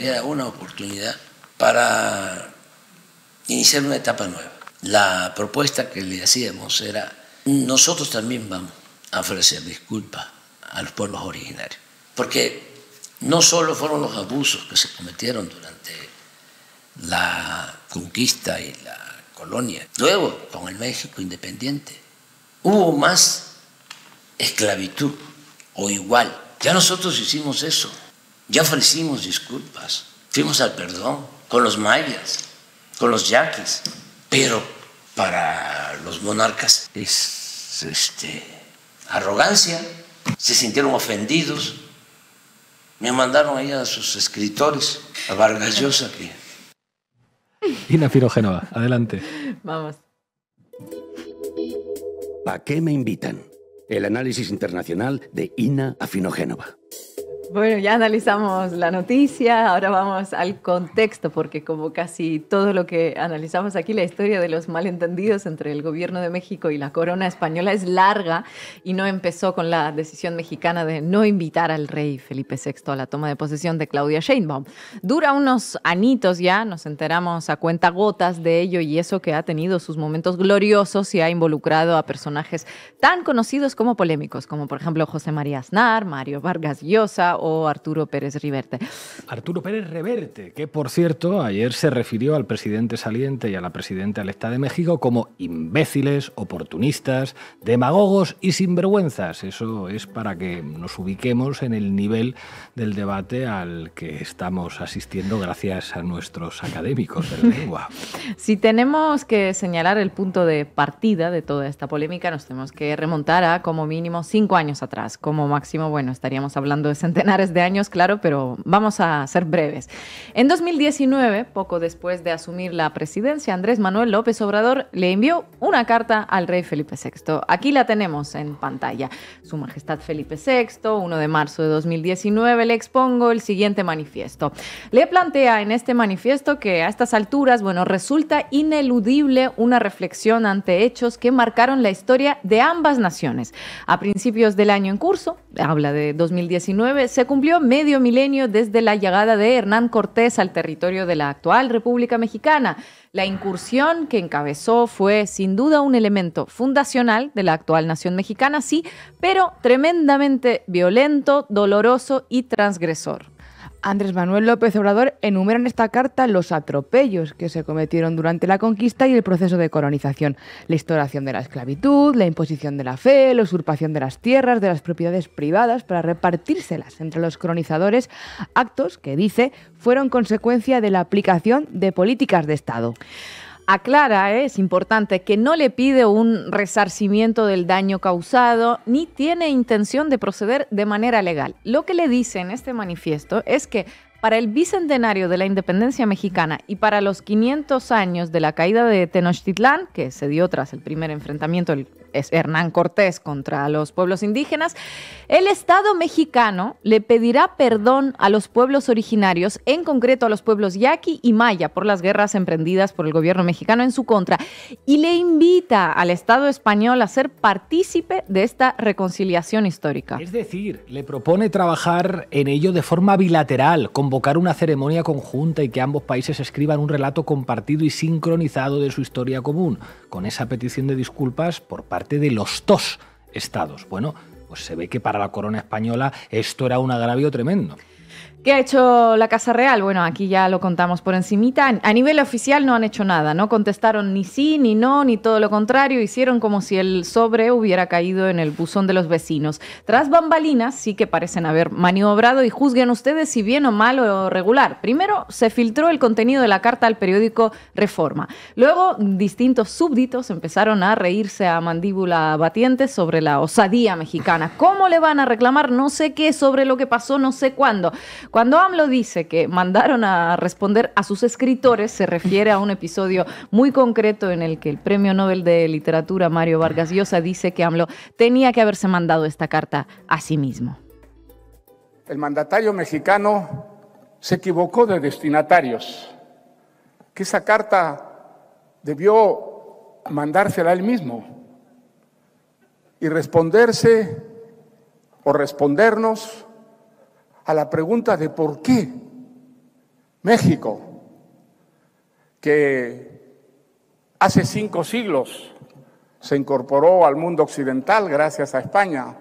era una oportunidad para iniciar una etapa nueva. La propuesta que le hacíamos era, nosotros también vamos a ofrecer disculpas a los pueblos originarios, porque no solo fueron los abusos que se cometieron durante la conquista y la colonia, luego con el México independiente, hubo más esclavitud o igual. Ya nosotros hicimos eso ya ofrecimos disculpas, fuimos al perdón con los mayas, con los yaquis, pero para los monarcas es este, arrogancia, se sintieron ofendidos, me mandaron ahí a sus escritores, a Vargas Llosa. Ina Génova, adelante. Vamos. ¿A qué me invitan? El análisis internacional de Ina Afinogénova. Bueno, ya analizamos la noticia, ahora vamos al contexto, porque como casi todo lo que analizamos aquí, la historia de los malentendidos entre el gobierno de México y la corona española es larga y no empezó con la decisión mexicana de no invitar al rey Felipe VI a la toma de posesión de Claudia Sheinbaum. Dura unos anitos ya, nos enteramos a cuenta gotas de ello y eso que ha tenido sus momentos gloriosos y ha involucrado a personajes tan conocidos como polémicos, como por ejemplo José María Aznar, Mario Vargas Llosa o Arturo Pérez Riverte. Arturo Pérez Reverte, que por cierto ayer se refirió al presidente saliente y a la presidenta electa de México como imbéciles, oportunistas, demagogos y sinvergüenzas. Eso es para que nos ubiquemos en el nivel del debate al que estamos asistiendo gracias a nuestros académicos de la lengua. Si tenemos que señalar el punto de partida de toda esta polémica, nos tenemos que remontar a como mínimo cinco años atrás. Como máximo, bueno, estaríamos hablando de centenares de años, claro, pero vamos a ser breves. En 2019, poco después de asumir la presidencia, Andrés Manuel López Obrador le envió una carta al rey Felipe VI. Aquí la tenemos en pantalla. Su Majestad Felipe VI, 1 de marzo de 2019, le expongo el siguiente manifiesto. Le plantea en este manifiesto que a estas alturas, bueno, resulta ineludible una reflexión ante hechos que marcaron la historia de ambas naciones. A principios del año en curso, habla de 2019, se se cumplió medio milenio desde la llegada de Hernán Cortés al territorio de la actual República Mexicana. La incursión que encabezó fue sin duda un elemento fundacional de la actual nación mexicana, sí, pero tremendamente violento, doloroso y transgresor. Andrés Manuel López Obrador enumera en esta carta los atropellos que se cometieron durante la conquista y el proceso de colonización, la instauración de la esclavitud, la imposición de la fe, la usurpación de las tierras, de las propiedades privadas para repartírselas entre los colonizadores, actos que dice fueron consecuencia de la aplicación de políticas de Estado aclara, ¿eh? es importante, que no le pide un resarcimiento del daño causado ni tiene intención de proceder de manera legal. Lo que le dice en este manifiesto es que para el bicentenario de la independencia mexicana y para los 500 años de la caída de Tenochtitlán, que se dio tras el primer enfrentamiento el es Hernán Cortés contra los pueblos indígenas, el Estado mexicano le pedirá perdón a los pueblos originarios, en concreto a los pueblos yaqui y maya, por las guerras emprendidas por el gobierno mexicano en su contra, y le invita al Estado español a ser partícipe de esta reconciliación histórica. Es decir, le propone trabajar en ello de forma bilateral, convocar una ceremonia conjunta y que ambos países escriban un relato compartido y sincronizado de su historia común, con esa petición de disculpas por parte parte de los dos estados. Bueno, pues se ve que para la corona española esto era un agravio tremendo. ¿Qué ha hecho la Casa Real? Bueno, aquí ya lo contamos por encimita. A nivel oficial no han hecho nada, no contestaron ni sí, ni no, ni todo lo contrario. Hicieron como si el sobre hubiera caído en el buzón de los vecinos. Tras bambalinas sí que parecen haber maniobrado y juzguen ustedes si bien o mal o regular. Primero se filtró el contenido de la carta al periódico Reforma. Luego distintos súbditos empezaron a reírse a mandíbula batiente sobre la osadía mexicana. ¿Cómo le van a reclamar no sé qué sobre lo que pasó no sé cuándo? Cuando AMLO dice que mandaron a responder a sus escritores, se refiere a un episodio muy concreto en el que el premio Nobel de Literatura Mario Vargas Llosa dice que AMLO tenía que haberse mandado esta carta a sí mismo. El mandatario mexicano se equivocó de destinatarios, que esa carta debió mandársela él mismo y responderse o respondernos a la pregunta de por qué México, que hace cinco siglos se incorporó al mundo occidental gracias a España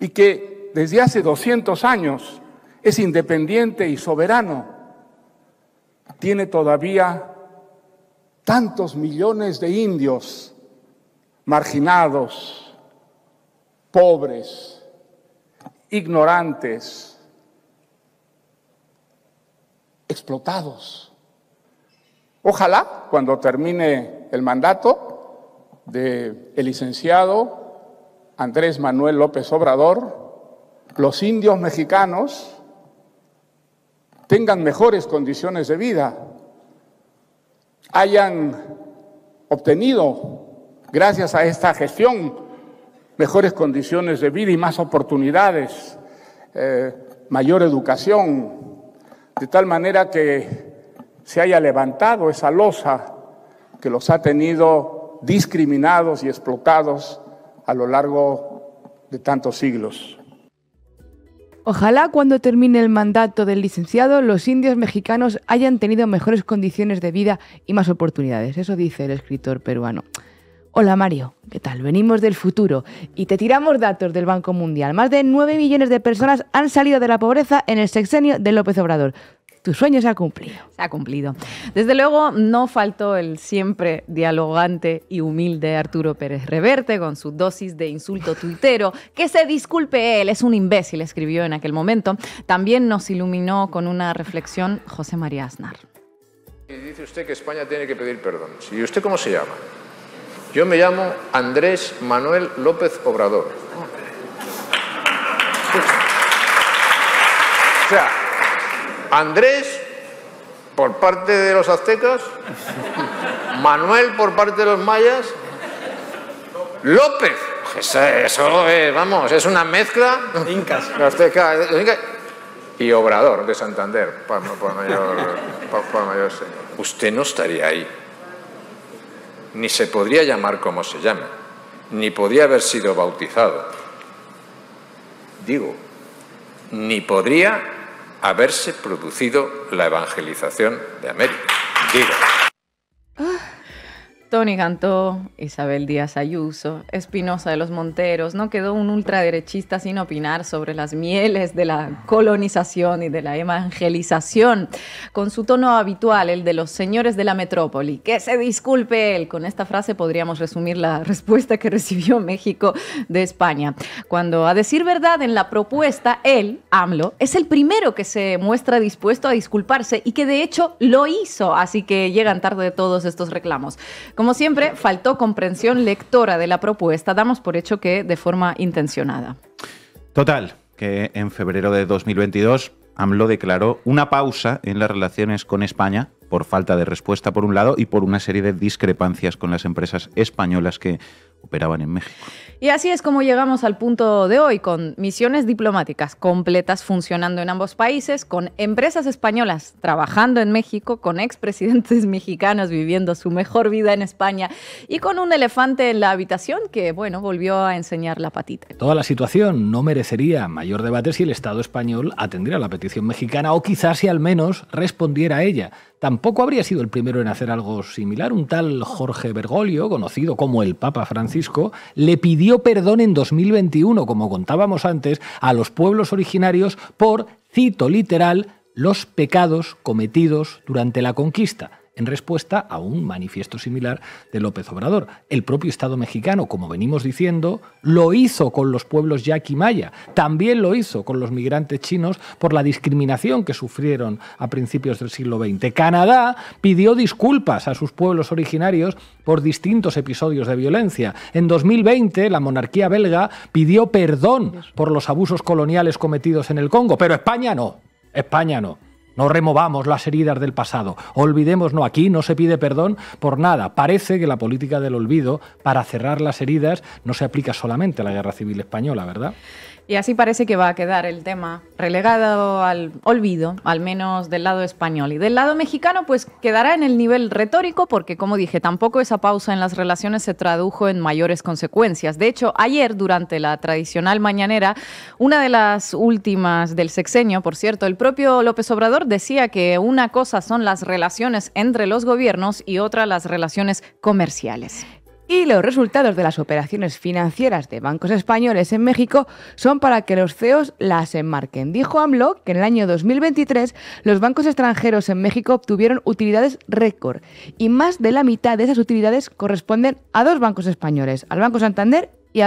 y que desde hace 200 años es independiente y soberano, tiene todavía tantos millones de indios marginados, pobres, ignorantes, explotados. Ojalá cuando termine el mandato del licenciado Andrés Manuel López Obrador, los indios mexicanos tengan mejores condiciones de vida, hayan obtenido, gracias a esta gestión, mejores condiciones de vida y más oportunidades, eh, mayor educación, de tal manera que se haya levantado esa losa que los ha tenido discriminados y explotados a lo largo de tantos siglos. Ojalá cuando termine el mandato del licenciado los indios mexicanos hayan tenido mejores condiciones de vida y más oportunidades. Eso dice el escritor peruano. Hola Mario, ¿qué tal? Venimos del futuro y te tiramos datos del Banco Mundial. Más de 9 millones de personas han salido de la pobreza en el sexenio de López Obrador. Tu sueño se ha cumplido. Se ha cumplido. Desde luego, no faltó el siempre dialogante y humilde Arturo Pérez Reverte con su dosis de insulto tuitero. Que se disculpe él, es un imbécil, escribió en aquel momento. También nos iluminó con una reflexión José María Aznar. Dice usted que España tiene que pedir perdón. ¿Y usted cómo se llama? Yo me llamo Andrés Manuel López Obrador. O sea, Andrés por parte de los aztecas, Manuel por parte de los mayas, López. Pues, eh, eso es, eh, vamos, es una mezcla. Incas. aztecas eh, Y Obrador de Santander, para mayor señor. Usted no estaría ahí ni se podría llamar como se llama, ni podría haber sido bautizado. Digo, ni podría haberse producido la evangelización de América. Digo. Tony Cantó, Isabel Díaz Ayuso, Espinosa de los Monteros, no quedó un ultraderechista sin opinar sobre las mieles de la colonización y de la evangelización, con su tono habitual, el de los señores de la metrópoli. Que se disculpe él. Con esta frase podríamos resumir la respuesta que recibió México de España. Cuando, a decir verdad, en la propuesta, él, AMLO, es el primero que se muestra dispuesto a disculparse y que de hecho lo hizo, así que llegan tarde todos estos reclamos. Como siempre, faltó comprensión lectora de la propuesta. Damos por hecho que de forma intencionada. Total, que en febrero de 2022 AMLO declaró una pausa en las relaciones con España por falta de respuesta por un lado y por una serie de discrepancias con las empresas españolas que operaban en México. Y así es como llegamos al punto de hoy, con misiones diplomáticas completas funcionando en ambos países, con empresas españolas trabajando en México, con expresidentes mexicanos viviendo su mejor vida en España y con un elefante en la habitación que, bueno, volvió a enseñar la patita. Toda la situación no merecería mayor debate si el Estado español atendiera la petición mexicana o quizás si al menos respondiera a ella. Tampoco habría sido el primero en hacer algo similar un tal Jorge Bergoglio, conocido como el Papa Francisco Francisco le pidió perdón en 2021, como contábamos antes, a los pueblos originarios por, cito literal, los pecados cometidos durante la conquista en respuesta a un manifiesto similar de López Obrador. El propio Estado mexicano, como venimos diciendo, lo hizo con los pueblos yaqui maya, también lo hizo con los migrantes chinos por la discriminación que sufrieron a principios del siglo XX. Canadá pidió disculpas a sus pueblos originarios por distintos episodios de violencia. En 2020, la monarquía belga pidió perdón por los abusos coloniales cometidos en el Congo, pero España no. España no. No removamos las heridas del pasado. Olvidemos, no, aquí no se pide perdón por nada. Parece que la política del olvido para cerrar las heridas no se aplica solamente a la Guerra Civil Española, ¿verdad? Y así parece que va a quedar el tema relegado al olvido, al menos del lado español. Y del lado mexicano, pues quedará en el nivel retórico, porque como dije, tampoco esa pausa en las relaciones se tradujo en mayores consecuencias. De hecho, ayer, durante la tradicional mañanera, una de las últimas del sexenio, por cierto, el propio López Obrador decía que una cosa son las relaciones entre los gobiernos y otra las relaciones comerciales. Y los resultados de las operaciones financieras de bancos españoles en México son para que los CEOs las enmarquen. Dijo AMLO que en el año 2023 los bancos extranjeros en México obtuvieron utilidades récord y más de la mitad de esas utilidades corresponden a dos bancos españoles, al Banco Santander y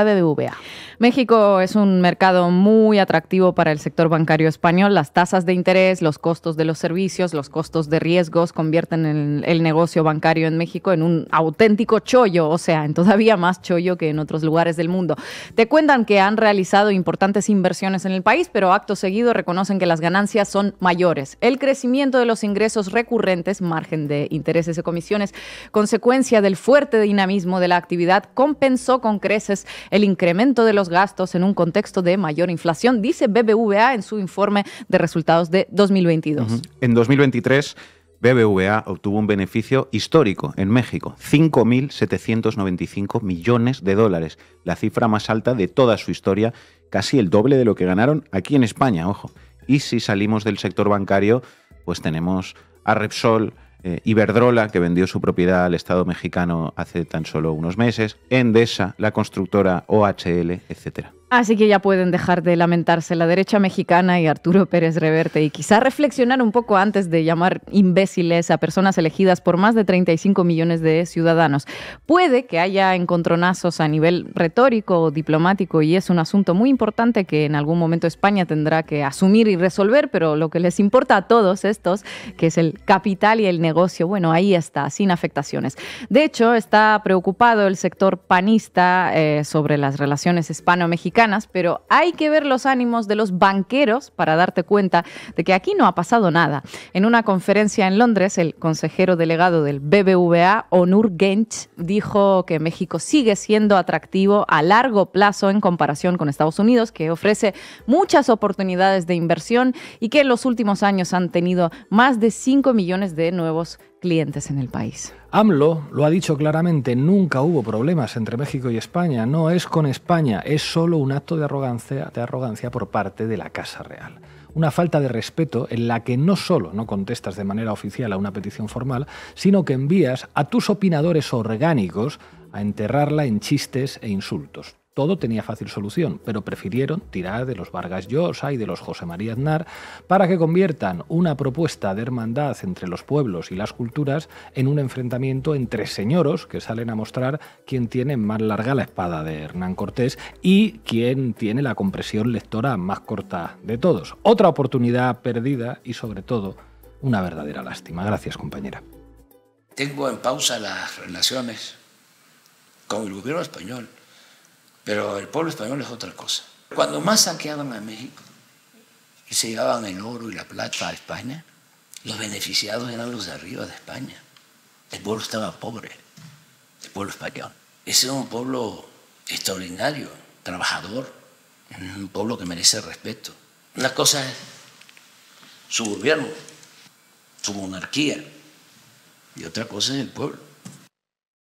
México es un mercado muy atractivo para el sector bancario español. Las tasas de interés, los costos de los servicios, los costos de riesgos convierten el, el negocio bancario en México en un auténtico chollo, o sea, en todavía más chollo que en otros lugares del mundo. Te cuentan que han realizado importantes inversiones en el país, pero acto seguido reconocen que las ganancias son mayores. El crecimiento de los ingresos recurrentes, margen de intereses y comisiones, consecuencia del fuerte dinamismo de la actividad, compensó con creces el incremento de los gastos en un contexto de mayor inflación, dice BBVA en su informe de resultados de 2022. En 2023... BBVA obtuvo un beneficio histórico en México, 5.795 millones de dólares, la cifra más alta de toda su historia, casi el doble de lo que ganaron aquí en España, ojo. Y si salimos del sector bancario, pues tenemos a Repsol, eh, Iberdrola, que vendió su propiedad al Estado mexicano hace tan solo unos meses, Endesa, la constructora OHL, etcétera. Así que ya pueden dejar de lamentarse la derecha mexicana y Arturo Pérez Reverte y quizá reflexionar un poco antes de llamar imbéciles a personas elegidas por más de 35 millones de ciudadanos. Puede que haya encontronazos a nivel retórico o diplomático y es un asunto muy importante que en algún momento España tendrá que asumir y resolver, pero lo que les importa a todos estos, que es el capital y el negocio, bueno, ahí está, sin afectaciones. De hecho, está preocupado el sector panista eh, sobre las relaciones hispano-mexicanas pero hay que ver los ánimos de los banqueros para darte cuenta de que aquí no ha pasado nada. En una conferencia en Londres, el consejero delegado del BBVA, Onur Gench, dijo que México sigue siendo atractivo a largo plazo en comparación con Estados Unidos, que ofrece muchas oportunidades de inversión y que en los últimos años han tenido más de 5 millones de nuevos clientes en el país. AMLO lo ha dicho claramente, nunca hubo problemas entre México y España, no es con España, es solo un acto de arrogancia, de arrogancia por parte de la Casa Real una falta de respeto en la que no solo no contestas de manera oficial a una petición formal, sino que envías a tus opinadores orgánicos a enterrarla en chistes e insultos. Todo tenía fácil solución, pero prefirieron tirar de los Vargas Llosa y de los José María Aznar para que conviertan una propuesta de hermandad entre los pueblos y las culturas en un enfrentamiento entre señoros que salen a mostrar quién tiene más larga la espada de Hernán Cortés y quién tiene la compresión lectora más corta de todos. Otra oportunidad perdida y sobre todo una verdadera lástima. Gracias compañera. Tengo en pausa las relaciones con el gobierno español pero el pueblo español es otra cosa. Cuando más saqueaban a México y se llevaban el oro y la plata a España, los beneficiados eran los de arriba de España. El pueblo estaba pobre, el pueblo español. Ese es un pueblo extraordinario, trabajador, un pueblo que merece respeto. Una cosa es su gobierno, su monarquía, y otra cosa es el pueblo.